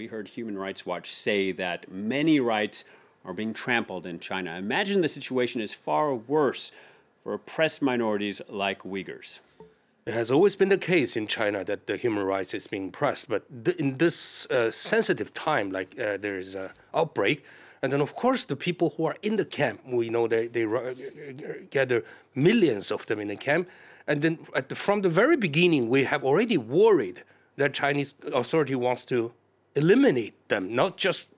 we heard Human Rights Watch say that many rights are being trampled in China. Imagine the situation is far worse for oppressed minorities like Uyghurs. It has always been the case in China that the human rights is being pressed, but th in this uh, sensitive time, like uh, there is an outbreak, and then of course the people who are in the camp, we know they, they gather millions of them in the camp, and then the, from the very beginning we have already worried that Chinese authority wants to eliminate them, not just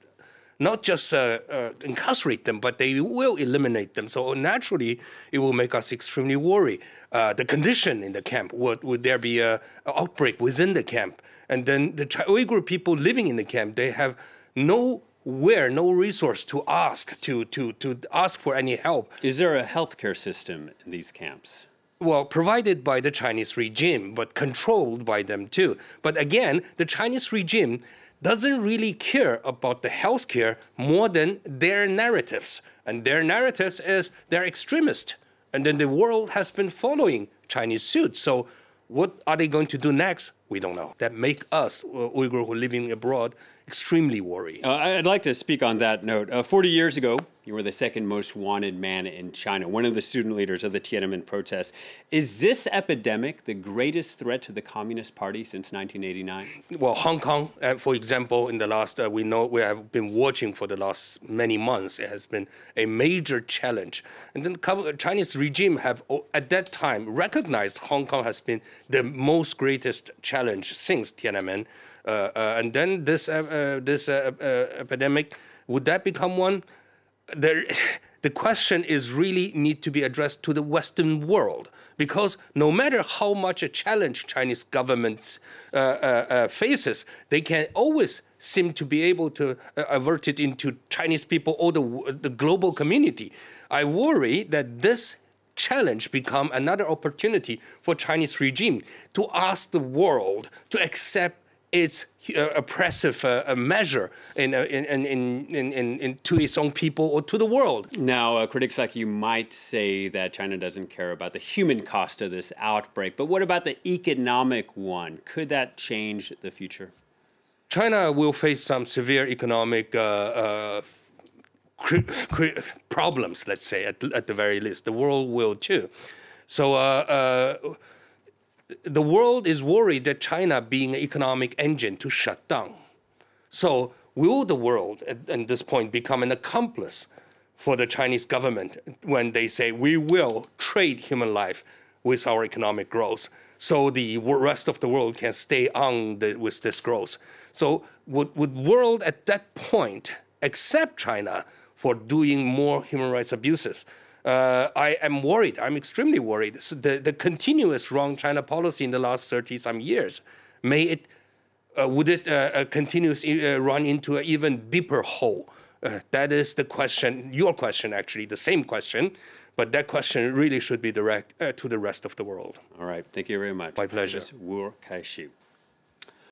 not just uh, uh, incarcerate them, but they will eliminate them. So naturally, it will make us extremely worried. Uh, the condition in the camp, would, would there be a, outbreak within the camp? And then the Uyghur people living in the camp, they have no where no resource to ask to to to ask for any help is there a healthcare system in these camps well, provided by the Chinese regime, but controlled by them too. But again, the Chinese regime doesn't really care about the healthcare more than their narratives. And their narratives is they're extremist. And then the world has been following Chinese suit. So what are they going to do next? We don't know. That make us uh, Uyghur who are living abroad extremely worried. Uh, I'd like to speak on that note. Uh, 40 years ago, you were the second most wanted man in China, one of the student leaders of the Tiananmen protests. Is this epidemic the greatest threat to the Communist Party since 1989? Well, Hong Kong, uh, for example, in the last, uh, we know, we have been watching for the last many months, it has been a major challenge. And then the uh, Chinese regime have, at that time, recognized Hong Kong has been the most greatest challenge since Tiananmen. Uh, uh and then this, uh, this epidemic, would that become one? there, the question is really need to be addressed to the Western world because no matter how much a challenge Chinese government uh, uh, uh, faces, they can always seem to be able to uh, avert it into Chinese people or the, the global community. I worry that this challenge become another opportunity for Chinese regime to ask the world to accept is uh, oppressive uh, measure in, uh, in, in, in, to its own people or to the world. Now, uh, critics like you might say that China doesn't care about the human cost of this outbreak, but what about the economic one? Could that change the future? China will face some severe economic uh, uh, problems, let's say, at, at, the very least. The world will too. So the world is worried that China being an economic engine to shut down. So will the world at, at this point become an accomplice for the Chinese government when they say we will trade human life with our economic growth so the rest of the world can stay on the, with this growth. So would, would world at that point accept China for doing more human rights abuses? uh, I am worried. I'm extremely worried. So the, the continuous wrong China policy in the last 30 some years, may it, uh, would it uh, uh continue uh, run into an even deeper hole? Uh, that is the question, your question actually, the same question, but that question really should be direct uh, to the rest of the world. All right, thank you very much. My pleasure. Wu